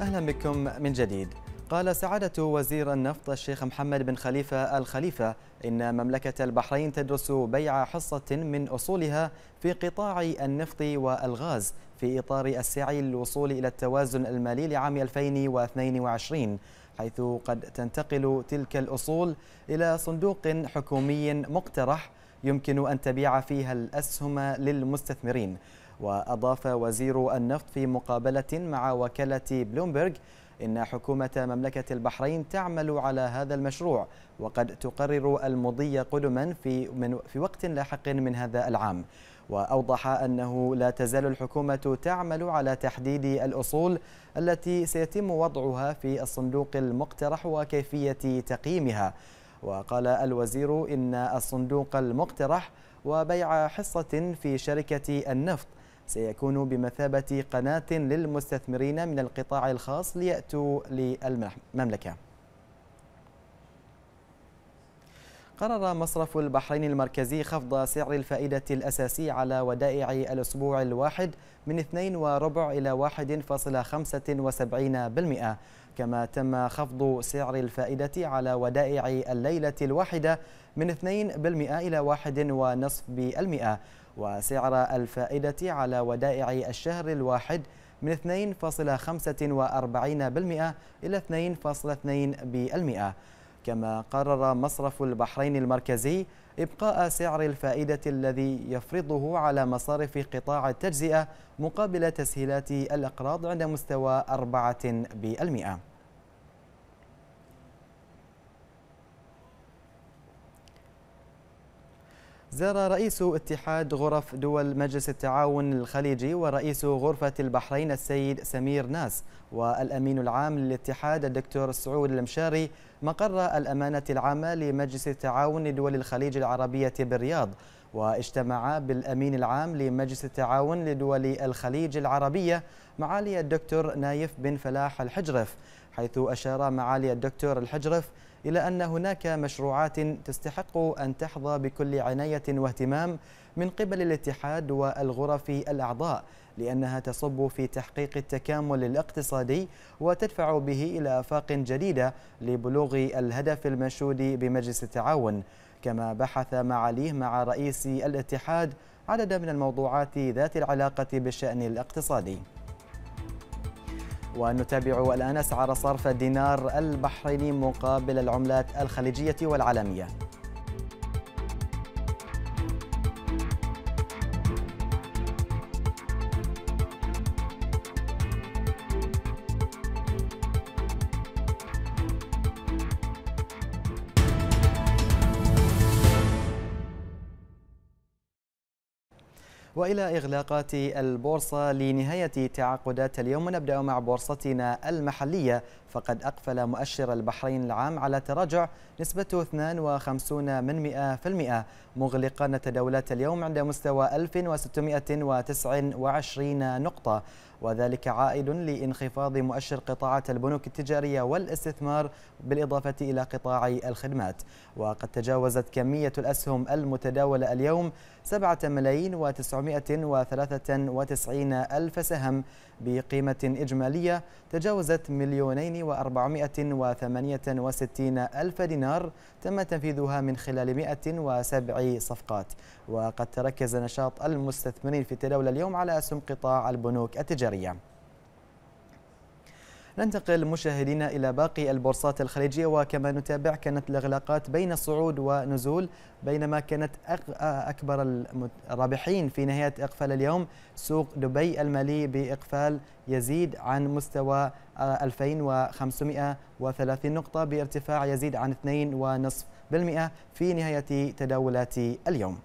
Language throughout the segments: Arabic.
أهلا بكم من جديد قال سعادة وزير النفط الشيخ محمد بن خليفة الخليفة إن مملكة البحرين تدرس بيع حصة من أصولها في قطاع النفط والغاز في إطار السعي للوصول إلى التوازن المالي لعام 2022 حيث قد تنتقل تلك الأصول إلى صندوق حكومي مقترح يمكن أن تبيع فيها الأسهم للمستثمرين وأضاف وزير النفط في مقابلة مع وكالة بلومبرغ إن حكومة مملكة البحرين تعمل على هذا المشروع وقد تقرر المضي قدما في, من في وقت لاحق من هذا العام وأوضح أنه لا تزال الحكومة تعمل على تحديد الأصول التي سيتم وضعها في الصندوق المقترح وكيفية تقييمها وقال الوزير إن الصندوق المقترح وبيع حصة في شركة النفط سيكون بمثابة قناة للمستثمرين من القطاع الخاص ليأتوا للمملكة قرر مصرف البحرين المركزي خفض سعر الفائدة الأساسي على ودائع الأسبوع الواحد من 2.4 وربع إلى 1.75% كما تم خفض سعر الفائدة على ودائع الليلة الواحدة من 2% إلى 1.5% وسعر الفائدة على ودائع الشهر الواحد من 2.45% إلى 2.2% كما قرر مصرف البحرين المركزي إبقاء سعر الفائدة الذي يفرضه على مصارف قطاع التجزئة مقابل تسهيلات الأقراض عند مستوى 4% زار رئيس اتحاد غرف دول مجلس التعاون الخليجي ورئيس غرفة البحرين السيد سمير ناس والأمين العام للاتحاد الدكتور سعود المشاري مقر الأمانة العامة لمجلس التعاون لدول الخليج العربية بالرياض واجتمع بالأمين العام لمجلس التعاون لدول الخليج العربية معالي الدكتور نايف بن فلاح الحجرف حيث أشار معالي الدكتور الحجرف إلى أن هناك مشروعات تستحق أن تحظى بكل عناية واهتمام من قبل الاتحاد والغرف الأعضاء لأنها تصب في تحقيق التكامل الاقتصادي وتدفع به إلى آفاق جديدة لبلوغ الهدف المنشود بمجلس التعاون كما بحث معاليه مع رئيس الاتحاد عددا من الموضوعات ذات العلاقة بالشأن الاقتصادي ونتابع الآن أسعار صرف الدينار البحريني مقابل العملات الخليجية والعالمية والى اغلاقات البورصه لنهايه تعاقدات اليوم ونبدا مع بورصتنا المحليه فقد أقفل مؤشر البحرين العام على تراجع نسبته 52 من مغلقا التداولات اليوم عند مستوى 1629 نقطة وذلك عائد لانخفاض مؤشر قطاعات البنوك التجارية والاستثمار بالإضافة إلى قطاع الخدمات وقد تجاوزت كمية الأسهم المتداولة اليوم 7 ملايين و993 ألف سهم بقيمة إجمالية تجاوزت مليونين 468 ألف دينار تم تنفيذها من خلال 107 صفقات وقد تركز نشاط المستثمرين في التداول اليوم على أسهم قطاع البنوك التجارية ننتقل مشاهدينا إلى باقي البورصات الخليجية وكما نتابع كانت الإغلاقات بين صعود ونزول بينما كانت أكبر الرابحين في نهاية إقفال اليوم سوق دبي المالي بإقفال يزيد عن مستوى 2530 آه، نقطة بارتفاع يزيد عن 2.5% في نهاية تداولات اليوم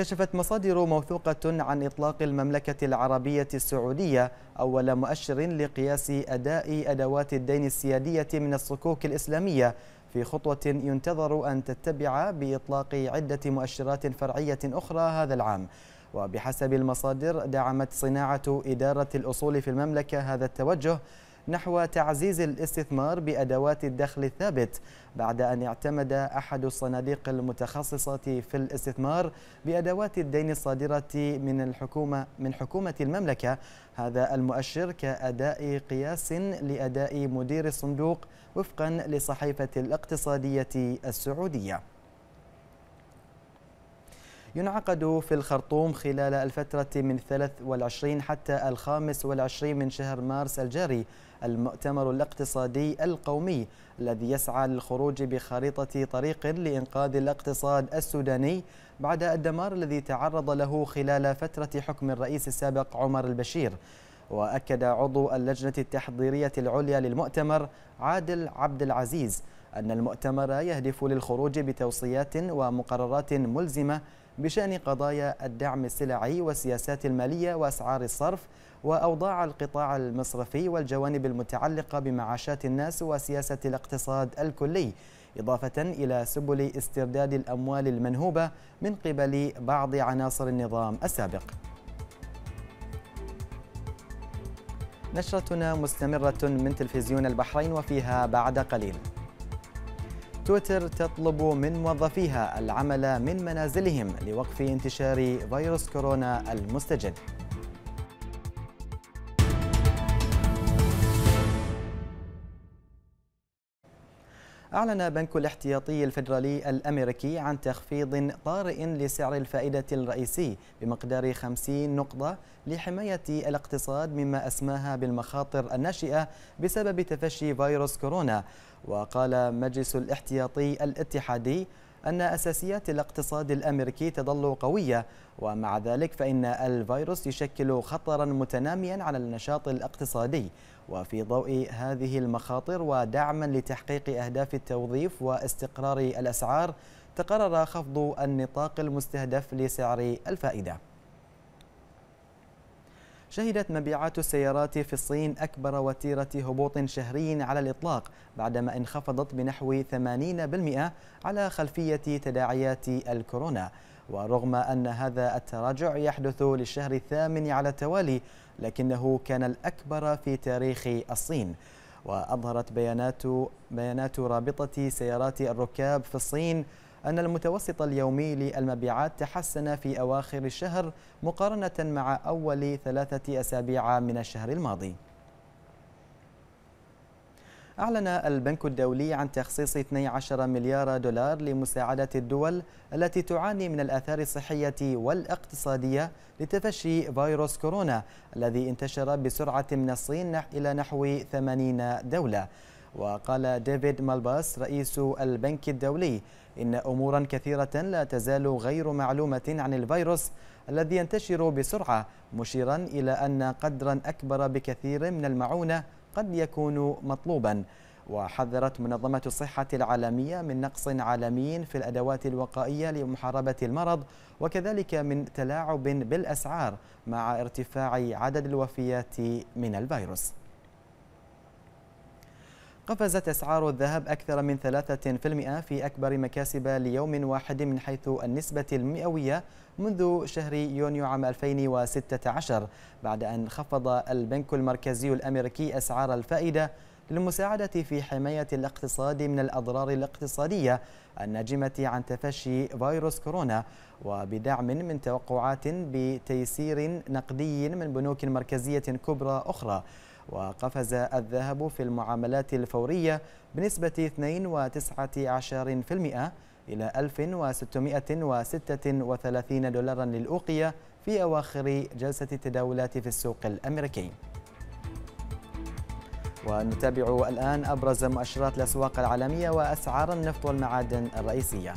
كشفت مصادر موثوقة عن إطلاق المملكة العربية السعودية أول مؤشر لقياس أداء أدوات الدين السيادية من الصكوك الإسلامية في خطوة ينتظر أن تتبع بإطلاق عدة مؤشرات فرعية أخرى هذا العام وبحسب المصادر دعمت صناعة إدارة الأصول في المملكة هذا التوجه نحو تعزيز الاستثمار بأدوات الدخل الثابت بعد أن اعتمد أحد الصناديق المتخصصة في الاستثمار بأدوات الدين الصادرة من الحكومة من حكومة المملكة هذا المؤشر كأداء قياس لأداء مدير الصندوق وفقا لصحيفة الاقتصادية السعودية ينعقد في الخرطوم خلال الفترة من 23 حتى 25 من شهر مارس الجاري المؤتمر الاقتصادي القومي الذي يسعى للخروج بخريطة طريق لإنقاذ الاقتصاد السوداني بعد الدمار الذي تعرض له خلال فترة حكم الرئيس السابق عمر البشير وأكد عضو اللجنة التحضيرية العليا للمؤتمر عادل عبد العزيز أن المؤتمر يهدف للخروج بتوصيات ومقررات ملزمة بشأن قضايا الدعم السلعي والسياسات المالية وأسعار الصرف وأوضاع القطاع المصرفي والجوانب المتعلقة بمعاشات الناس وسياسة الاقتصاد الكلي إضافة إلى سبل استرداد الأموال المنهوبة من قبل بعض عناصر النظام السابق نشرتنا مستمرة من تلفزيون البحرين وفيها بعد قليل تويتر تطلب من موظفيها العمل من منازلهم لوقف انتشار فيروس كورونا المستجد أعلن بنك الاحتياطي الفيدرالي الأمريكي عن تخفيض طارئ لسعر الفائدة الرئيسي بمقدار 50 نقطة لحماية الاقتصاد مما أسماها بالمخاطر الناشئة بسبب تفشي فيروس كورونا وقال مجلس الاحتياطي الاتحادي أن أساسيات الاقتصاد الأمريكي تظل قوية ومع ذلك فإن الفيروس يشكل خطرا متناميا على النشاط الاقتصادي وفي ضوء هذه المخاطر ودعما لتحقيق أهداف التوظيف واستقرار الأسعار تقرر خفض النطاق المستهدف لسعر الفائدة شهدت مبيعات السيارات في الصين أكبر وتيرة هبوط شهري على الإطلاق بعدما انخفضت بنحو 80% على خلفية تداعيات الكورونا ورغم أن هذا التراجع يحدث للشهر الثامن على التوالي لكنه كان الأكبر في تاريخ الصين وأظهرت بيانات بيانات رابطة سيارات الركاب في الصين أن المتوسط اليومي للمبيعات تحسن في أواخر الشهر مقارنة مع أول ثلاثة أسابيع من الشهر الماضي أعلن البنك الدولي عن تخصيص 12 مليار دولار لمساعدة الدول التي تعاني من الآثار الصحية والاقتصادية لتفشي فيروس كورونا الذي انتشر بسرعة من الصين إلى نحو 80 دولة وقال ديفيد مالباس رئيس البنك الدولي إن أمورا كثيرة لا تزال غير معلومة عن الفيروس الذي ينتشر بسرعة مشيرا إلى أن قدرا أكبر بكثير من المعونة قد يكون مطلوبا وحذرت منظمة الصحة العالمية من نقص عالمي في الأدوات الوقائية لمحاربة المرض وكذلك من تلاعب بالأسعار مع ارتفاع عدد الوفيات من الفيروس قفزت أسعار الذهب أكثر من 3% في أكبر مكاسب ليوم واحد من حيث النسبة المئوية منذ شهر يونيو عام 2016 بعد أن خفض البنك المركزي الأمريكي أسعار الفائدة للمساعدة في حماية الاقتصاد من الأضرار الاقتصادية الناجمة عن تفشي فيروس كورونا وبدعم من توقعات بتيسير نقدي من بنوك مركزية كبرى أخرى وقفز الذهب في المعاملات الفورية بنسبة 2.19% إلى 1636 دولارا للأوقية في أواخر جلسة التداولات في السوق الأمريكي ونتابع الآن أبرز مؤشرات الأسواق العالمية وأسعار النفط والمعادن الرئيسية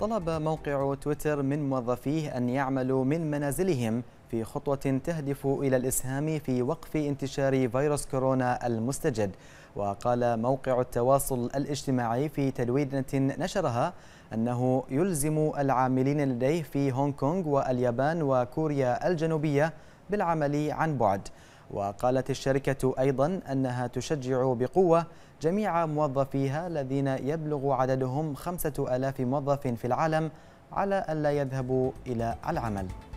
طلب موقع تويتر من موظفيه أن يعملوا من منازلهم في خطوة تهدف إلى الإسهام في وقف انتشار فيروس كورونا المستجد وقال موقع التواصل الاجتماعي في تلويدنة نشرها أنه يلزم العاملين لديه في هونغ كونغ واليابان وكوريا الجنوبية بالعمل عن بعد وقالت الشركة أيضا أنها تشجع بقوة جميع موظفيها الذين يبلغ عددهم خمسة ألاف موظف في العالم على ألا يذهبوا إلى العمل